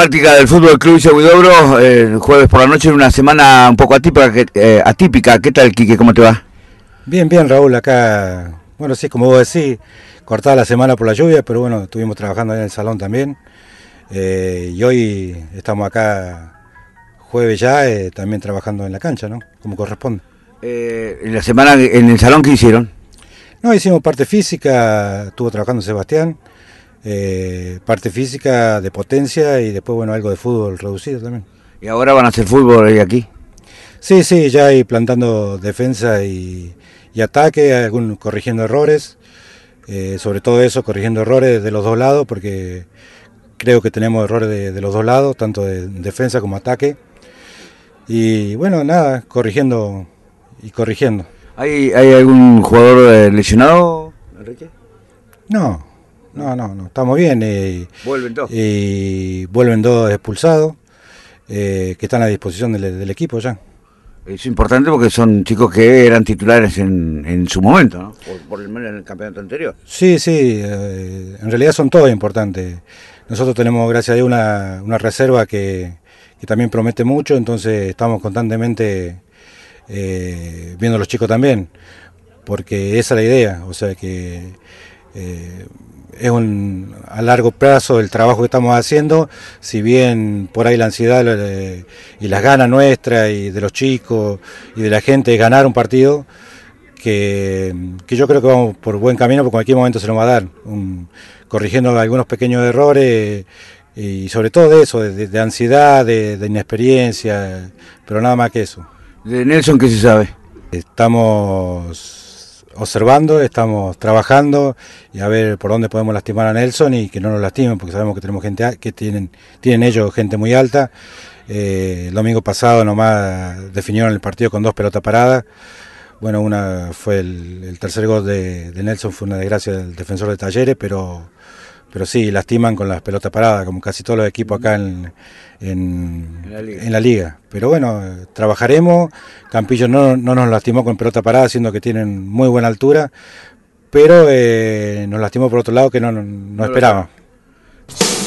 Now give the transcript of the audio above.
Práctica del Fútbol Club Seguidobro, eh, jueves por la noche, en una semana un poco atípica, eh, atípica. ¿Qué tal, Quique? ¿Cómo te va? Bien, bien, Raúl. Acá, bueno, sí, como vos decís, cortada la semana por la lluvia, pero bueno, estuvimos trabajando en el salón también. Eh, y hoy estamos acá, jueves ya, también trabajando en la cancha, ¿no? Como corresponde. ¿En la semana en el salón qué hicieron? No, hicimos parte física, estuvo trabajando Sebastián. Eh, parte física de potencia y después, bueno, algo de fútbol reducido también. ¿Y ahora van a hacer fútbol ahí aquí? Sí, sí, ya ahí plantando defensa y, ataque, algún, corrigiendo errores, eh, sobre todo eso, corrigiendo errores de los dos lados, porque creo que tenemos errores de, los dos lados, tanto de defensa como ataque. Y bueno, nada, corrigiendo y corrigiendo. ¿Hay, hay algún jugador eh, lesionado, Enrique? No, no, no, no, estamos bien. Eh, vuelven dos. Y eh, vuelven dos expulsados, eh, que están a disposición del, equipo ya. Es importante porque son chicos que eran titulares en, en su momento, ¿no? Por, el menos en el campeonato anterior. Sí, sí, en realidad son todos importantes. Nosotros tenemos, gracias a Dios, una, reserva que, que también promete mucho, entonces estamos constantemente viendo a los chicos también, porque esa es la idea, o sea que eh, es un, a largo plazo el trabajo que estamos haciendo, si bien por ahí la ansiedad eh, y las ganas nuestras y de los chicos y de la gente es ganar un partido, que, yo creo que vamos por buen camino, porque en cualquier momento se lo va a dar, corrigiendo algunos pequeños errores y sobre todo de eso, de, ansiedad, de, de, inexperiencia, pero nada más que eso. De Nelson, ¿qué se sabe? Estamos observando, estamos trabajando y a ver por dónde podemos lastimar a Nelson y que no nos lastimen, porque sabemos que tenemos gente que tienen, tienen ellos gente muy alta. Eh, el domingo pasado nomás definieron el partido con dos pelotas paradas. Bueno, una fue el, tercer gol de, Nelson, fue una desgracia del defensor de Talleres, pero pero sí, lastiman con las pelotas paradas, como casi todos los equipos acá en, la, liga. Pero bueno, trabajaremos. Campillo no, nos lastimó con pelota parada, siendo que tienen muy buena altura, pero eh, nos lastimó por otro lado que no, no, no